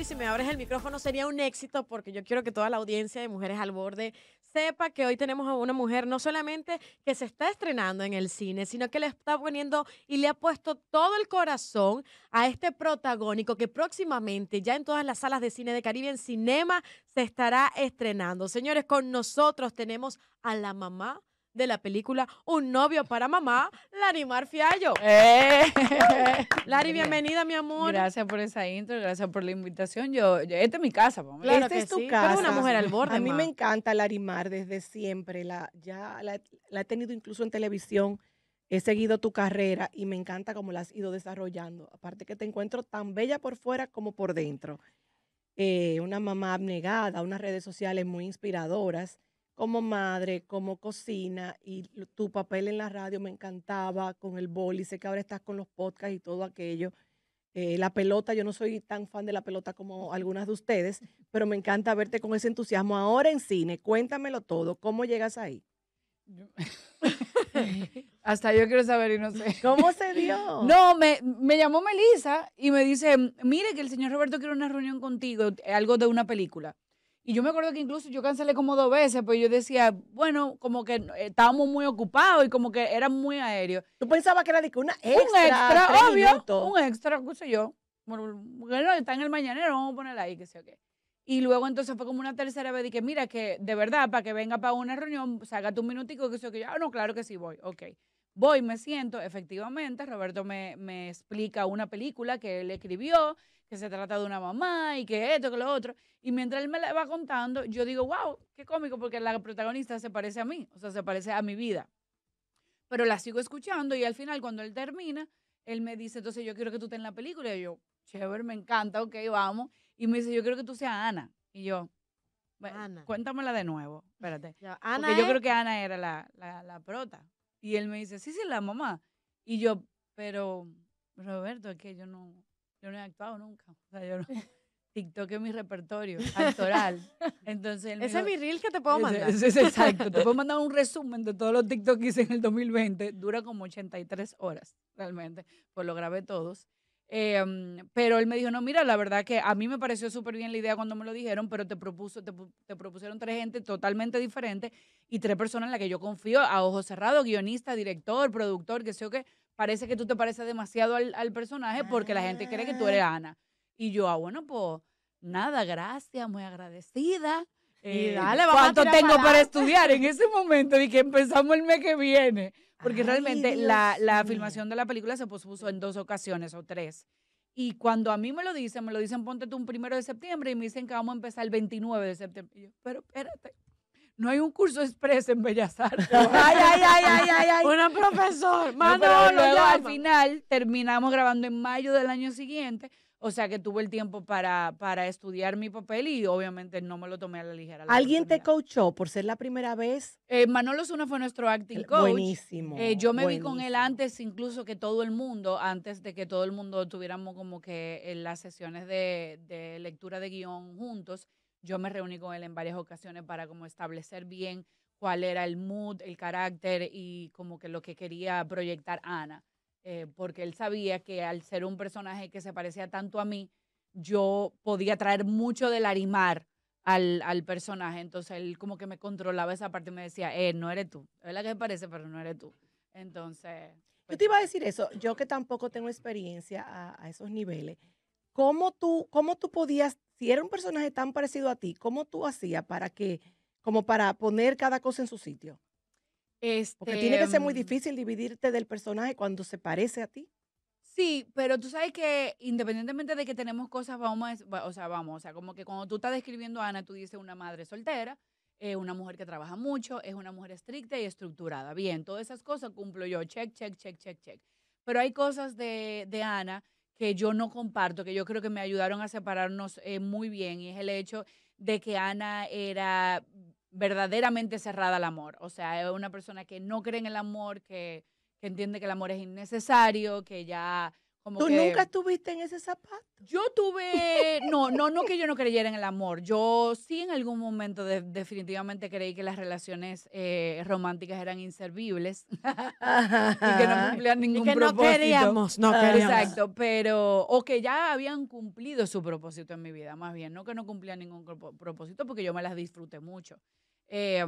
Y si me abres el micrófono sería un éxito porque yo quiero que toda la audiencia de Mujeres al Borde sepa que hoy tenemos a una mujer no solamente que se está estrenando en el cine, sino que le está poniendo y le ha puesto todo el corazón a este protagónico que próximamente ya en todas las salas de cine de Caribe en Cinema se estará estrenando. Señores, con nosotros tenemos a la mamá de la película Un novio para mamá, Larimar Fiallo. ¡Eh! Lari, bienvenida, mi amor. Gracias por esa intro, gracias por la invitación. Yo, esta es mi casa, mamá. esta es tu casa. una mujer al borde. A mí me encanta Larimar desde siempre. La, ya la, he tenido incluso en televisión he seguido tu carrera y me encanta cómo la has ido desarrollando. Aparte que te encuentro tan bella por fuera como por dentro. Eh, una mamá abnegada, unas redes sociales muy inspiradoras como madre, como cocina y tu papel en la radio me encantaba con el boli. Sé que ahora estás con los podcasts y todo aquello. Eh, la pelota, yo no soy tan fan de la pelota como algunas de ustedes, pero me encanta verte con ese entusiasmo. Ahora en cine, cuéntamelo todo. ¿Cómo llegas ahí? Hasta yo quiero saber y no sé. ¿Cómo se dio? No, me, me llamó Melissa y me dice, mire que el señor Roberto quiere una reunión contigo, algo de una película. Y yo me acuerdo que incluso yo cancelé como dos veces, pues yo decía, bueno, como que eh, estábamos muy ocupados y como que era muy aéreo. ¿Tú pensabas que era de que una extra? Un extra, obvio. Un extra, qué sé yo. Bueno, está en el mañanero, vamos a ponerla ahí, que sé o qué. Y luego entonces fue como una tercera vez, dije, mira, que de verdad, para que venga para una reunión, sácate un minutico, que sé que yo, ah, no, claro que sí voy, ok. Voy, me siento, efectivamente, Roberto me, me explica una película que él escribió, que se trata de una mamá y que esto, que lo otro. Y mientras él me la va contando, yo digo, wow, qué cómico, porque la protagonista se parece a mí, o sea, se parece a mi vida. Pero la sigo escuchando y al final, cuando él termina, él me dice, entonces yo quiero que tú estés en la película. Y yo, chévere, me encanta, ok, vamos. Y me dice, yo quiero que tú seas Ana. Y yo, Ana. cuéntamela de nuevo, espérate. Yo, porque yo creo que Ana era la, la, la prota. Y él me dice, sí, sí, la mamá. Y yo, pero Roberto, es que yo no, yo no he actuado nunca. O sea, yo no. TikTok es mi repertorio actoral. Entonces Ese es mi reel que te puedo mandar. Ese, exacto. Te puedo mandar un resumen de todos los TikTok que hice en el 2020. Dura como 83 horas, realmente. Pues lo grabé todos. Em, pero él me dijo, no, mira, la verdad que a mí me pareció súper bien la idea cuando me lo dijeron, pero te, propuso, te, te propusieron tres gente totalmente diferentes y tres personas en las que yo confío a ojo cerrado, guionista, director, productor, que sé yo qué. Parece que tú te pareces demasiado al, personaje porque la gente cree que tú eres ah. Ana. Y yo, ah, bueno, pues nada, gracias, muy agradecida. Eh, ¿Cuánto tengo para, estudiar? en ese momento y que empezamos el mes que viene. Porque realmente la, la filmación de la película se pospuso en dos ocasiones o tres. Y cuando a mí me lo dicen, me lo dicen, ponte tú un primero de septiembre y me dicen que vamos a empezar el 29 de septiembre. Y yo, pero espérate, no hay un curso express en Bellas Artes. ay, ay, ay, ay, ay, ay. Una profesor, Manolo, al final terminamos grabando en mayo del año siguiente. O sea que tuve el tiempo para, para estudiar mi papel y obviamente no me lo tomé a la ligera. ¿Alguien te coachó por ser la primera vez? Eh, Manolo Zuna fue nuestro acting coach. Buenísimo. Eh, yo me vi con él antes incluso que todo el mundo, antes de que todo el mundo tuviéramos como que en eh, las sesiones de, de lectura de guión juntos. Yo me reuní con él en varias ocasiones para como establecer bien cuál era el mood, el carácter y como que lo que quería proyectar Ana, eh, porque él sabía que al ser un personaje que se parecía tanto a mí, yo podía traer mucho del arimar al, al personaje, entonces él como que me controlaba esa parte y me decía, eh, no eres tú, es la que se parece, pero no eres tú. Entonces... yo pues te iba a decir eso, yo que tampoco tengo experiencia a, a esos niveles ¿cómo tú, cómo tú podías, si era un personaje tan parecido a ti, cómo tú hacías para que, como para poner cada cosa en su sitio? Este, Porque tiene este, que ser muy mm difícil dividirte del personaje cuando se parece a ti. Sí, pero tú sabes que independientemente de que tenemos cosas, vamos, o sea, vamos, o sea, como que cuando tú estás describiendo a Ana, tú dices una madre soltera, eh, una mujer que trabaja mucho, es una mujer estricta y estructurada. Bien, todas esas cosas cumplo yo, check, check, check, check, check. Pero hay cosas de, de Ana que yo no comparto, que yo creo que me ayudaron a separarnos eh, muy bien, y es el hecho de que Ana era verdaderamente cerrada al amor, o sea, es una persona que no cree en el amor, que, que entiende que el amor es innecesario, que ya ¿Tú nunca estuviste en ese zapato? Yo tuve, no, no, no que yo no creyera en el amor. Yo sí en algún momento definitivamente creí que las relaciones eh, románticas eran inservibles y que no cumplían ningún propósito. No queríamos, Exacto, pero o que ya habían cumplido su propósito en mi vida, más bien, no que no cumplían ningún propósito porque yo me las disfruté mucho. Eh,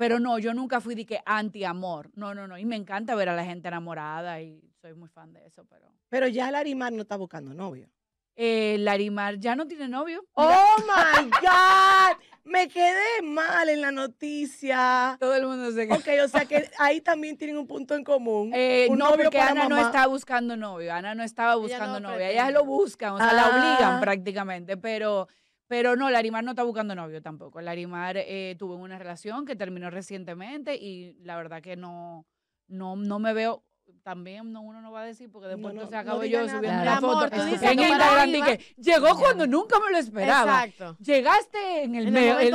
pero no, yo nunca fui de que anti-amor. No, no, no. Y me encanta ver a la gente enamorada y soy muy fan de eso, pero. Pero ya Larimar no está buscando novio. Eh, Larimar ya no tiene novio. ¡Oh my God! Me quedé mal en la noticia. Todo el mundo se quedó. Ok, o sea que ahí también tienen un punto en común. Eh, un novio porque Ana no está buscando novio. Ana no estaba buscando novio. Ellas lo buscan, o sea, la obligan ah. prácticamente. Pero pero no, Larimar no está buscando novio tampoco. Larimar eh, tuvo una relación que terminó recientemente y la verdad que no, no, no me veo. También no, uno no va a decir porque después no, se acabo yo subiendo la foto en Instagram llegó cuando nunca me lo esperaba. Llegaste en el, el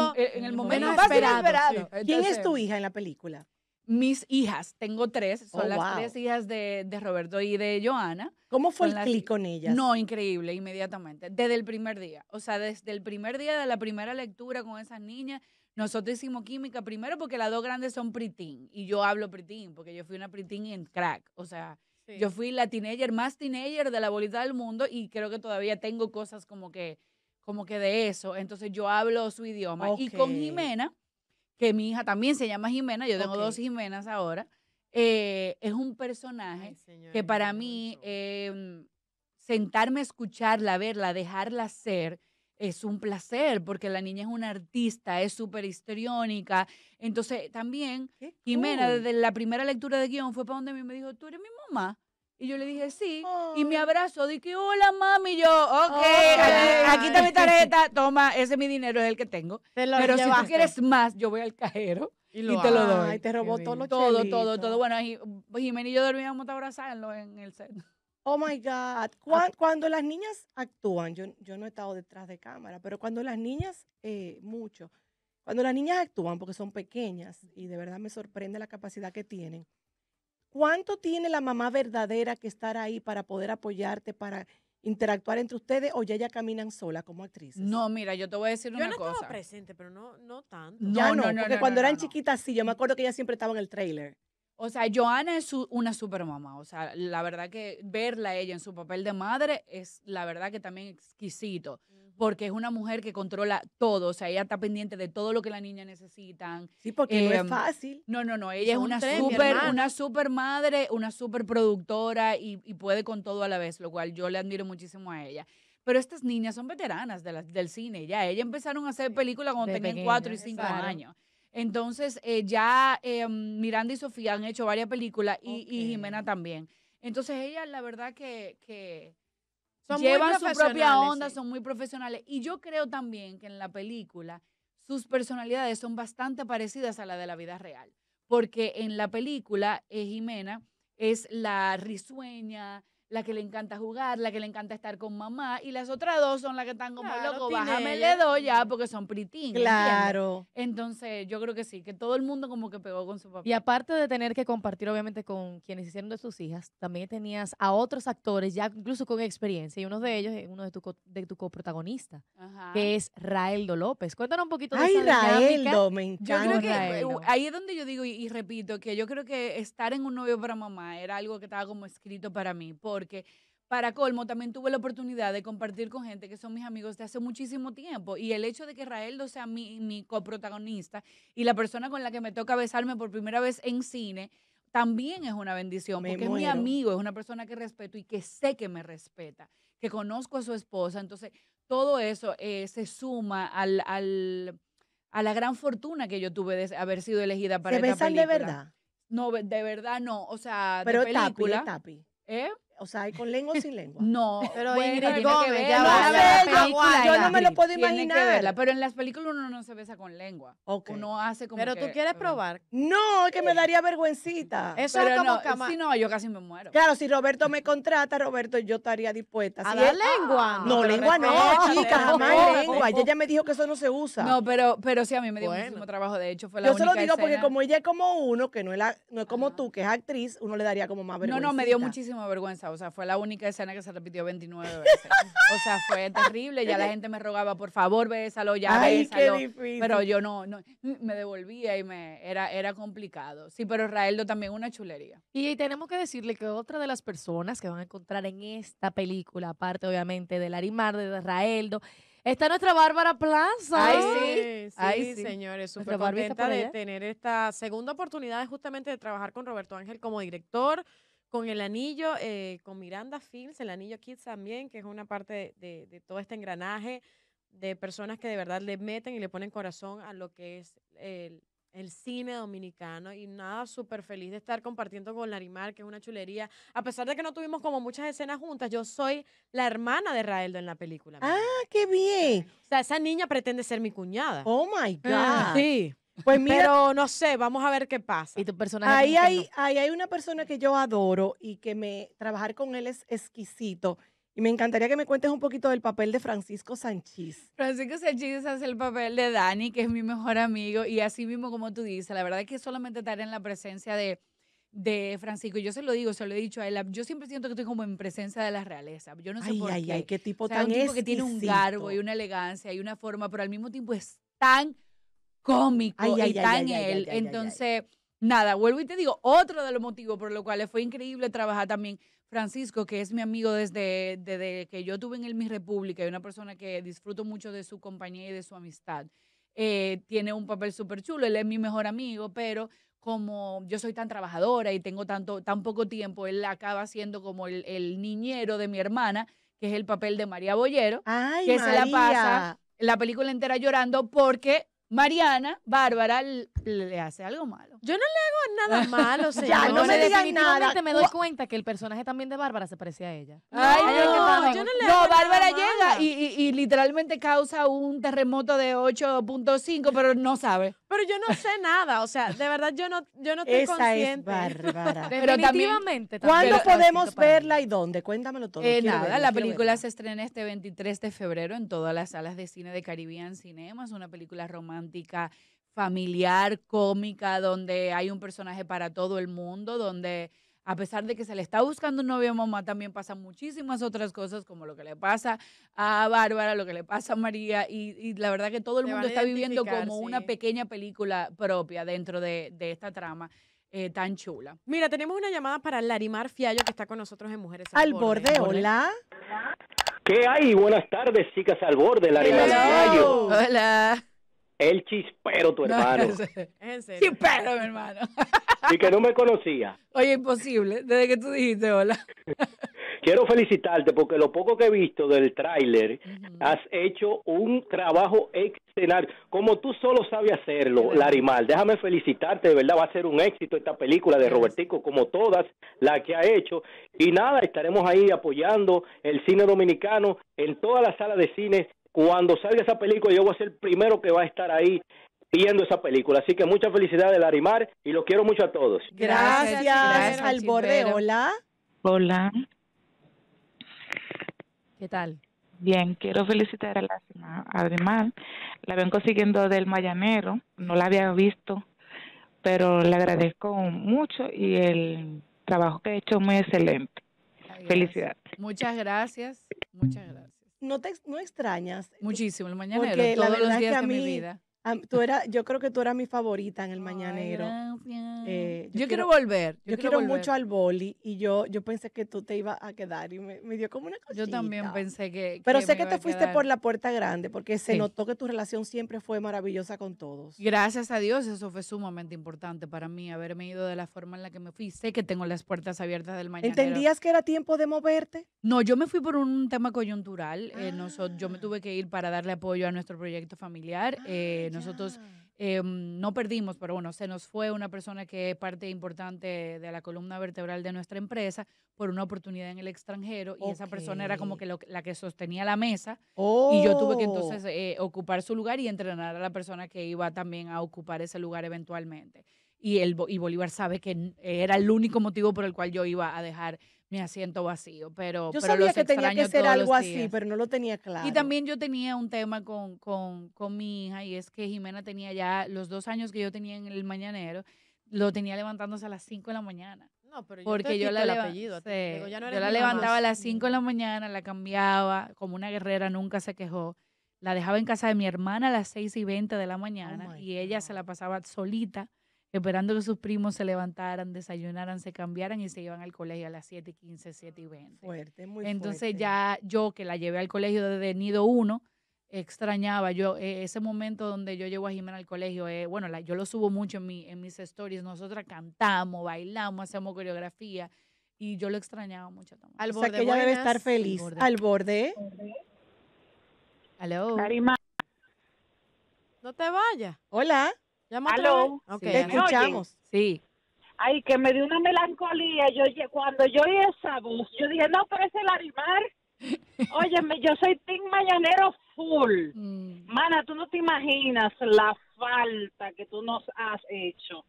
momento, en, esperado. ¿Quién es tu hija en la película? mis hijas, tengo tres, son oh, las tres hijas de, de, Roberto y de Joana. ¿Cómo fue el clic con ellas? No, increíble, inmediatamente, desde el primer día. O sea, desde el primer día de la primera lectura con esas niñas, nosotros hicimos química primero porque las dos grandes son pritín y yo hablo pritín porque yo fui una pritín en crack. O sea, yo fui la teenager más teenager de la bolita del mundo y creo que todavía tengo cosas como que, como que de eso. Entonces yo hablo su idioma. Y con Jimena que mi hija también se llama Jimena, yo tengo dos Jimenas ahora, eh, es un personaje que para mí em, sentarme a escucharla, verla, dejarla ser, es un placer porque la niña es una artista, es súper histriónica. Entonces, también Jimena, desde la primera lectura de guión, fue para donde me dijo, tú eres mi mamá. Y yo le dije, sí. Y me oh. abrazó, dije, hola mami. Y yo, ok, aquí está mi tarjeta, toma, ese es mi dinero, es el que tengo. Pero si tú quieres más, yo voy al cajero y, te lo doy. Ay, te robó Todo, todo, todo. Bueno, Jimena y yo dormíamos abrazarlo en el set. Oh my God. Cuando, las niñas actúan, yo, yo no he estado detrás de cámara, pero cuando las niñas, eh, mucho, cuando las niñas actúan, porque son pequeñas y de verdad me sorprende la capacidad que tienen, ¿cuánto tiene la mamá verdadera que estar ahí para poder apoyarte, para interactuar entre ustedes o ya ya caminan sola como actrices? No, mira, yo te voy a decir una cosa. Yo estaba presente, pero no, no tanto. No, ya no, no, cuando eran chiquitas sí, yo me acuerdo que ella siempre estaba en el trailer. O sea, Joana es una super mamá. O sea, la verdad que verla ella en su papel de madre es la verdad que también exquisito. Mm porque es una mujer que controla todo, o sea, ella está pendiente de todo lo que las niñas necesitan. Sí, porque no es em, fácil. No, no, no, ella es una super, una super madre, una super productora y, puede con todo a la vez, lo cual yo le admiro muchísimo a ella. Pero estas niñas son veteranas del cine, ya ellas empezaron a hacer películas cuando tenían 4 y 5 años. Entonces, eh, ya em, Miranda y Sofía han hecho varias películas y, Jimena también. Entonces, ella, la verdad que llevan su propia onda, son muy profesionales. Y yo creo también que en la película sus personalidades son bastante parecidas a la de la vida real, porque en la película eh, Jimena es la risueña, la que le encanta jugar, la que le encanta estar con mamá, y las otras dos son las que están como, loco, bájame le doy ya porque son pritín. Claro. Entonces, yo creo que sí, que todo el mundo como que pegó con su papá. Y aparte de tener que compartir, obviamente, con quienes hicieron de sus hijas, también tenías a otros actores, ya incluso con experiencia, y uno de ellos es uno de tu, de tu coprotagonista, que es Raeldo López. Cuéntanos un poquito de Ay, Raeldo, me encanta. Yo creo que eh, ahí es donde yo digo, y, repito, que yo creo que estar en un novio para mamá era algo que estaba como escrito para mí, porque para colmo también tuve la oportunidad de compartir con gente que son mis amigos de hace muchísimo tiempo y el hecho de que Raeldo sea mi, mi coprotagonista y la persona con la que me toca besarme por primera vez en cine también es una bendición porque es mi amigo, es una persona que respeto y que sé que me respeta, que conozco a su esposa, entonces todo eso eh, se suma al, a la gran fortuna que yo tuve de haber sido elegida para ¿Se esta besan de verdad? No, de verdad no, o sea, de película. tapi. ¿Eh? O sea, con lengua o sin lengua. No, pero Ingrid yo no me lo puedo imaginar. pero en las películas uno no se besa con lengua. Okay. Uno hace como Pero tú quieres probar. No, es que me daría vergüencita. Eso es como no, cama... Si no, yo casi me muero. Claro, si Roberto me contrata, Roberto, yo estaría dispuesta. ¿A si la ah, lengua? No, lengua no, chica, jamás lengua. Ella ya me dijo que eso no se usa. No, pero, pero sí, a mí me dio muchísimo trabajo. De hecho, fue la yo única Yo se lo digo porque como ella es como uno, que no es, no es como tú, que es actriz, uno le daría como más vergüenza. No, no, me dio muchísima vergüenza o sea, fue la única escena que se repitió 29 veces. O sea, fue terrible. Ya la gente me rogaba, por favor, bésalo, ya Ay, Pero yo no, no, me devolvía y me era, era complicado. Sí, pero Raeldo también una chulería. Y, tenemos que decirle que otra de las personas que van a encontrar en esta película, aparte obviamente de Larimar, de Raeldo, Está nuestra Bárbara Plaza. Ay, sí. sí, Ay, sí. señores. Súper contenta de tener esta segunda oportunidad justamente de trabajar con Roberto Ángel como director con el anillo, eh, con Miranda Fields, el anillo Kids también, que es una parte de, de, todo este engranaje de personas que de verdad le meten y le ponen corazón a lo que es el, cine dominicano y nada, súper feliz de estar compartiendo con Larimar, que es una chulería. A pesar de que no tuvimos como muchas escenas juntas, yo soy la hermana de Raeldo en la película. ¡Ah, qué bien! O sea, esa niña pretende ser mi cuñada. ¡Oh, my God! Sí. Pues mira, Pero no sé, vamos a ver qué pasa. Ahí hay, hay una persona que yo adoro y que me trabajar con él es exquisito. Y me encantaría que me cuentes un poquito del papel de Francisco Sanchís. Francisco Sanchís hace el papel de Dani, que es mi mejor amigo, y así mismo como tú dices, la verdad es que solamente estar en la presencia de, de Francisco, yo se lo digo, se lo he dicho a él, yo siempre siento que estoy como en presencia de la realeza. Yo no sé ay, ay, qué. Ay, qué tipo tan es exquisito. que tiene un garbo y una elegancia y una forma, pero al mismo tiempo es tan cómico y en él. Entonces, nada, vuelvo y te digo, otro de los motivos por los cuales fue increíble trabajar también Francisco, que es mi amigo desde, que yo tuve en el Mi República y una persona que disfruto mucho de su compañía y de su amistad. Eh, tiene un papel súper chulo, él es mi mejor amigo, pero como yo soy tan trabajadora y tengo tanto, tan poco tiempo, él acaba siendo como el, niñero de mi hermana, que es el papel de María Bollero, que se la pasa la película entera llorando porque Mariana, Bárbara le hace algo malo. Yo no le hago nada malo, señor. ya, no, me digan nada. me doy cuenta que el personaje también de Bárbara se parecía a ella. Ay, no, yo no le Bárbara llega y, literalmente causa un terremoto de 8.5, pero no sabe. Pero yo no sé nada, o sea, de verdad yo no, yo no estoy Esa consciente. Es Bárbara. Definitivamente. ¿Cuándo podemos verla y dónde? Cuéntamelo todo. Eh, nada, la película se estrena este 23 de febrero en todas las salas de cine de Caribbean Cinemas, una película romántica romántica, familiar, cómica, donde hay un personaje para todo el mundo, donde a pesar de que se le está buscando un novio a mamá, también pasan muchísimas otras cosas, como lo que le pasa a Bárbara, lo que le pasa a María, y, la verdad que todo el mundo está viviendo como una pequeña película propia dentro de, esta trama. Eh, tan chula. Mira, tenemos una llamada para Larimar Fiallo que está con nosotros en Mujeres al, borde. Hola. ¿Qué hay? Buenas tardes, chicas al borde, Larimar Fiallo. Hola. El chispero, tu hermano. Chispero, mi hermano. Y que no me conocía. Oye, imposible, desde que tú dijiste hola. Quiero felicitarte porque lo poco que he visto del tráiler, has hecho un trabajo escenario como tú solo sabes hacerlo, Larimal. Déjame felicitarte, de verdad va a ser un éxito esta película de Robertico, como todas las que ha hecho. Y nada, estaremos ahí apoyando el cine dominicano en toda la sala de cine cuando salga esa película, yo voy a ser el primero que va a estar ahí viendo esa película. Así que mucha muchas felicidades, Larimar, y los quiero mucho a todos. Gracias, al borde. Hola. Hola. ¿Qué tal? Bien, quiero felicitar a la Larimar. La ven consiguiendo del Mayanero. No la había visto, pero le agradezco mucho y el trabajo que ha he hecho muy excelente. Felicidades. Muchas gracias. Muchas gracias no te extrañas. Eh, Muchísimo, el mañanero, todos la verdad los días de mi vida era, yo creo que tú eras mi favorita en el mañanero. Eh, yo, quiero, volver. Yo, quiero, mucho al boli y yo, yo pensé que tú te ibas a quedar y me, dio como una cosita. Yo también pensé que. Pero sé que te fuiste por la puerta grande porque se notó que tu relación siempre fue maravillosa con todos. Gracias a Dios, eso fue sumamente importante para mí, haberme ido de la forma en la que me fui. Sé que tengo las puertas abiertas del mañanero. ¿Entendías que era tiempo de moverte? No, yo me fui por un tema coyuntural. Eh, yo me ah. tuve que ir para darle apoyo a nuestro proyecto familiar. Eh, nosotros em, no perdimos, pero bueno, se nos fue una persona que es parte importante de la columna vertebral de nuestra empresa por una oportunidad en el extranjero y esa persona era como que la que sostenía la mesa y yo tuve que entonces oh. eh, ocupar su lugar y entrenar a la persona que iba también a ocupar ese lugar eventualmente. Y, el, y Bolívar sabe que era el único motivo por el cual yo iba a dejar mi asiento vacío, pero... Yo sabía que tenía que ser algo así, pero no lo tenía claro. Y también yo tenía un tema con, con, con mi hija y es que Jimena tenía ya los dos años que yo tenía en el mañanero, lo tenía levantándose a las 5 de la mañana. No, pero yo porque yo la, el apellido, yo la levantaba a las 5 de la mañana, la cambiaba, como una guerrera nunca se quejó. La dejaba en casa de mi hermana a las 6 y 20 de la oh mañana y ella se la pasaba solita esperando que sus primos se levantaran, desayunaran, se cambiaran y se iban al colegio a las 7 y 15, 7 y 20. Fuerte, muy Entonces ya yo que la llevé al colegio desde nido 1, extrañaba yo eh, ese momento donde yo llevo a Jimena al colegio, eh, bueno, yo lo subo mucho en, en mis stories, nosotras cantamos, bailamos, hacemos coreografía y yo lo extrañaba mucho. También. Al o sea, que ella debe estar feliz. Al borde. Al borde. No te vayas. Hola. ¿Aló? Okay, escuchamos. Sí. Ay, que me dio una melancolía. Yo cuando yo oí esa voz, yo dije, "No, pero es el Arimar." Óyeme, yo soy tim mañanero full. Mm. Mana, tú no te imaginas la falta que tú nos has hecho.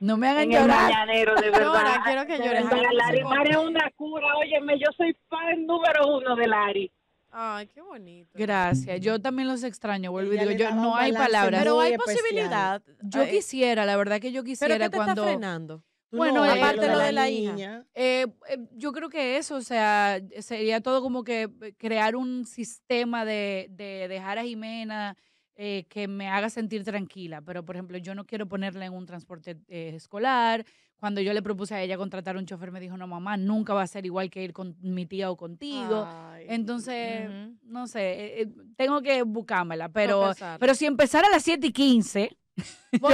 No me hagan en llorar. El mañanero, de verdad. quiero que es una cura. Óyeme, yo soy fan número uno del Ari Ay, qué bonito. Gracias. Yo también los extraño, vuelvo yo no hay palabras. Pero hay posibilidad. Yo eh, quisiera, la verdad que yo quisiera ¿Pero te cuando. Bueno, aparte lo de, la, niña. Eh, eh, yo creo que eso, o sea, sería todo como que crear un sistema de, dejar a Jimena que me haga sentir tranquila. Pero, por ejemplo, yo no quiero ponerla en un transporte escolar, cuando yo le propuse a ella contratar un chofer, me dijo, no, mamá, nunca va a ser igual que ir con mi tía o contigo. Entonces, no sé, eh, eh, tengo que buscármela. Pero, pero si empezara a las 7 y 15 por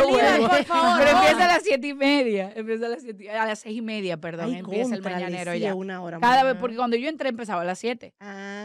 favor. Pero empieza a las siete y media. Empieza a las, siete, seis y media, perdón. empieza el mañanero ya. Una hora Cada vez, porque cuando yo entré empezaba a las 7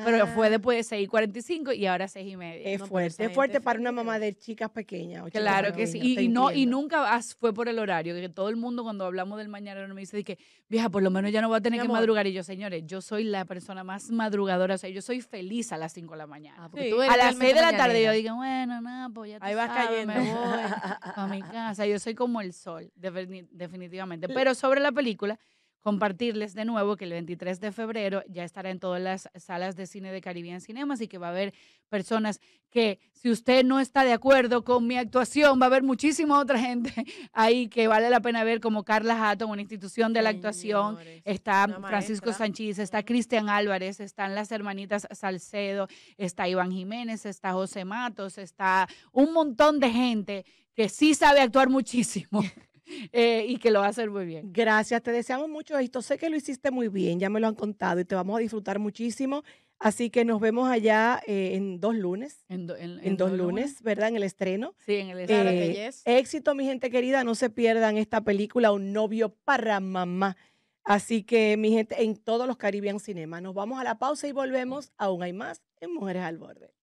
Pero fue ah. después de seis y cuarenta y ahora seis y media. Es fuerte, es fuerte para una mamá de chicas pequeñas. claro que sí. Y, no, y nunca fue por el horario. Que todo el mundo cuando hablamos del mañanero me dice que, vieja, por lo menos ya no voy a tener que madrugar. Y yo, señores, yo soy la persona más madrugadora. O sea, yo soy feliz a las 5 de la mañana. Ah, a las seis de la tarde yo digo, bueno, no, pues ya Ahí vas cayendo. Ah, ah, ah, mi casa, yo soy como el sol, definitivamente. Pero sobre la película, compartirles de nuevo que el 23 de febrero ya estará en todas las salas de cine de Caribbean Cinemas y que va a haber personas que si usted no está de acuerdo con mi actuación, va a haber muchísima otra gente ahí que vale la pena ver como Carla Hatton, una institución de la actuación, está Francisco Sánchez, está Cristian Álvarez, están las hermanitas Salcedo, está Iván Jiménez, está José Matos, está un montón de gente que sí sabe actuar muchísimo. Eh, y que lo va a hacer muy bien. Gracias, te deseamos mucho esto. Sé que lo hiciste muy bien, ya me lo han contado y te vamos a disfrutar muchísimo. Así que nos vemos allá eh, en dos lunes. En, dos, lunes, ¿verdad? En el estreno. Sí, en el eh, estreno. éxito, mi gente querida. No se pierdan esta película, Un novio para mamá. Así que, mi gente, en todos los Caribbean Cinema. Nos vamos a la pausa y volvemos. Aún hay más en Mujeres al Borde.